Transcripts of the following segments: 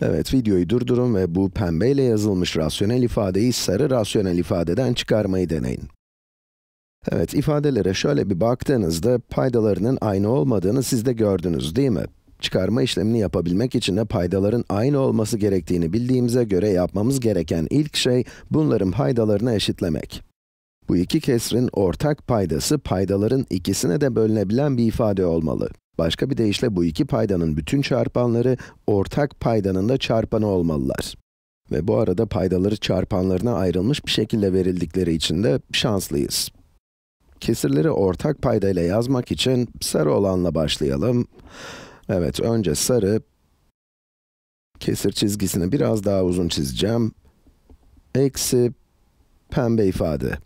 Evet, videoyu durdurun ve bu pembeyle yazılmış rasyonel ifadeyi sarı rasyonel ifadeden çıkarmayı deneyin. Evet, ifadelere şöyle bir baktığınızda paydalarının aynı olmadığını siz de gördünüz değil mi? Çıkarma işlemini yapabilmek için de paydaların aynı olması gerektiğini bildiğimize göre yapmamız gereken ilk şey, bunların paydalarını eşitlemek. Bu iki kesrin ortak paydası, paydaların ikisine de bölünebilen bir ifade olmalı. Başka bir deyişle bu iki paydanın bütün çarpanları, ortak paydanın da çarpanı olmalılar. Ve bu arada paydaları çarpanlarına ayrılmış bir şekilde verildikleri için de şanslıyız. Kesirleri ortak paydayla yazmak için sarı olanla başlayalım. Evet, önce sarı, kesir çizgisini biraz daha uzun çizeceğim. Eksi pembe ifade.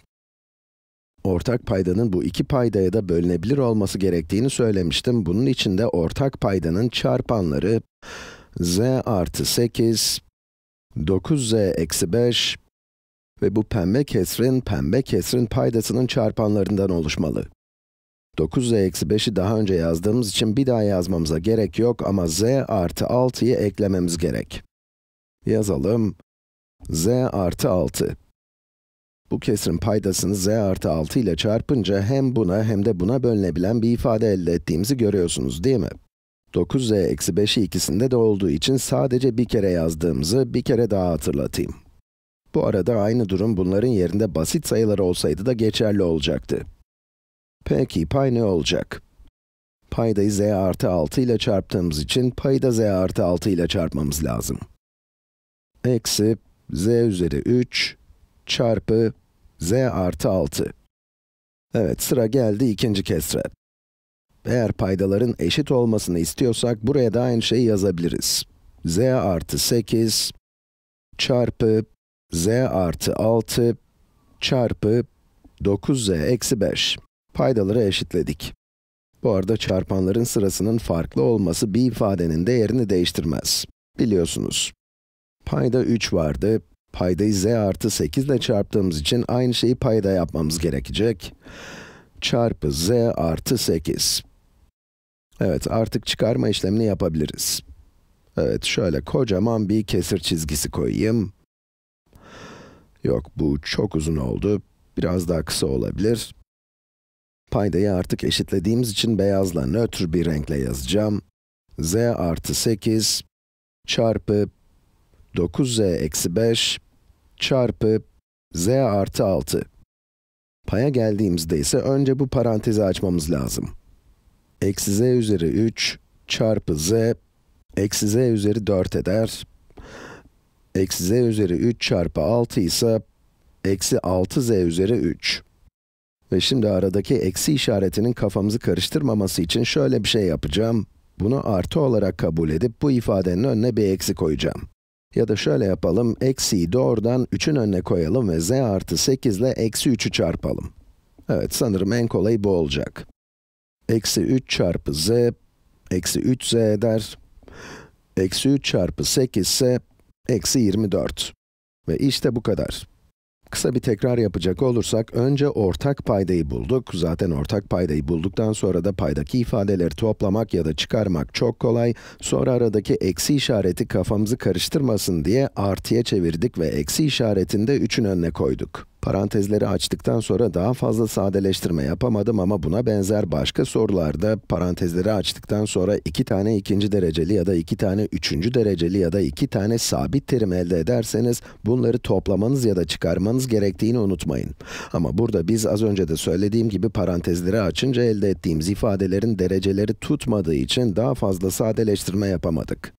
Ortak paydanın bu iki paydaya da bölünebilir olması gerektiğini söylemiştim. Bunun için de ortak paydanın çarpanları z artı 8, 9z eksi 5 ve bu pembe kesrin, pembe kesrin paydasının çarpanlarından oluşmalı. 9z eksi 5'i daha önce yazdığımız için bir daha yazmamıza gerek yok ama z artı 6'yı eklememiz gerek. Yazalım. z artı 6. Bu kesrin paydasını z artı 6 ile çarpınca hem buna hem de buna bölünebilen bir ifade elde ettiğimizi görüyorsunuz değil mi? 9z eksi 5'i ikisinde de olduğu için sadece bir kere yazdığımızı bir kere daha hatırlatayım. Bu arada aynı durum bunların yerinde basit sayılar olsaydı da geçerli olacaktı. Peki pay ne olacak? Paydayı z artı 6 ile çarptığımız için payı da z artı 6 ile çarpmamız lazım. Eksi z üzeri 3 çarpı z artı 6. Evet, sıra geldi ikinci kesre. Eğer paydaların eşit olmasını istiyorsak, buraya da aynı şeyi yazabiliriz. z artı 8 çarpı z artı 6 çarpı 9z eksi 5. Paydaları eşitledik. Bu arada çarpanların sırasının farklı olması bir ifadenin değerini değiştirmez. Biliyorsunuz. Payda 3 vardı, Paydayı z artı 8 ile çarptığımız için aynı şeyi payda yapmamız gerekecek. Çarpı z artı 8. Evet, artık çıkarma işlemini yapabiliriz. Evet, şöyle kocaman bir kesir çizgisi koyayım. Yok, bu çok uzun oldu. Biraz daha kısa olabilir. Paydayı artık eşitlediğimiz için beyazla nötr bir renkle yazacağım. z artı 8 çarpı 9z eksi 5 çarpı z artı 6. Paya geldiğimizde ise önce bu parantezi açmamız lazım. Eksi z üzeri 3 çarpı z, eksi z üzeri 4 eder. Eksi z üzeri 3 çarpı 6 ise, eksi 6z üzeri 3. Ve şimdi aradaki eksi işaretinin kafamızı karıştırmaması için şöyle bir şey yapacağım. Bunu artı olarak kabul edip bu ifadenin önüne bir eksi koyacağım. Ya da şöyle yapalım, eksiyi doğrudan 3'ün önüne koyalım ve z artı 8 ile eksi 3'ü çarpalım. Evet, sanırım en kolayı bu olacak. Eksi 3 çarpı z, eksi 3z eder. Eksi 3 çarpı 8 ise, eksi 24. Ve işte bu kadar. Kısa bir tekrar yapacak olursak, önce ortak paydayı bulduk. Zaten ortak paydayı bulduktan sonra da paydaki ifadeleri toplamak ya da çıkarmak çok kolay. Sonra aradaki eksi işareti kafamızı karıştırmasın diye artıya çevirdik ve eksi işaretini de 3'ün önüne koyduk. Parantezleri açtıktan sonra daha fazla sadeleştirme yapamadım ama buna benzer başka sorularda parantezleri açtıktan sonra iki tane ikinci dereceli ya da iki tane üçüncü dereceli ya da iki tane sabit terim elde ederseniz bunları toplamanız ya da çıkarmanız gerektiğini unutmayın. Ama burada biz az önce de söylediğim gibi parantezleri açınca elde ettiğimiz ifadelerin dereceleri tutmadığı için daha fazla sadeleştirme yapamadık.